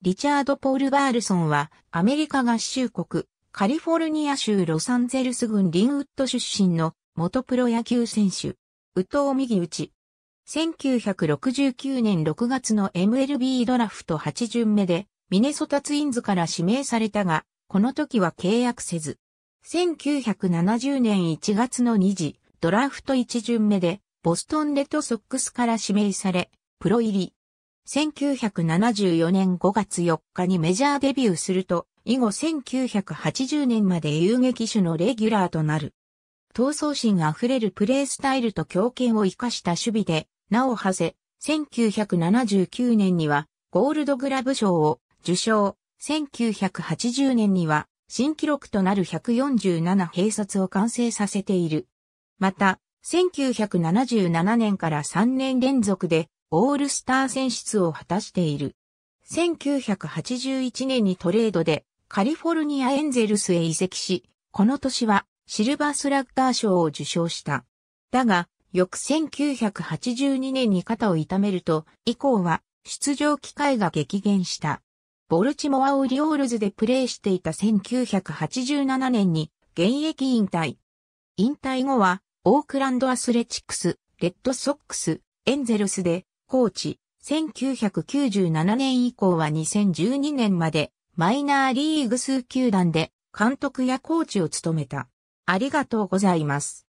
リチャード・ポール・バールソンは、アメリカ合衆国、カリフォルニア州ロサンゼルス郡リンウッド出身の元プロ野球選手、ウトウ右打ち。1969年6月の MLB ドラフト8巡目で、ミネソタツインズから指名されたが、この時は契約せず。1970年1月の2次、ドラフト1巡目で、ボストンレッドソックスから指名され、プロ入り。1974年5月4日にメジャーデビューすると、以後1980年まで遊撃手のレギュラーとなる。闘争心あふれるプレースタイルと強肩を生かした守備で、なおはせ、1979年にはゴールドグラブ賞を受賞、1980年には新記録となる147併殺を完成させている。また、1977年から3年連続でオールスター選出を果たしている。1981年にトレードでカリフォルニアエンゼルスへ移籍し、この年はシルバースラッガー賞を受賞した。だが、翌1982年に肩を痛めると、以降は出場機会が激減した。ボルチモア・オリオールズでプレーしていた1987年に現役引退。引退後は、オークランドアスレチックス、レッドソックス、エンゼルスでコーチ、1997年以降は2012年までマイナーリーグ数球団で監督やコーチを務めた。ありがとうございます。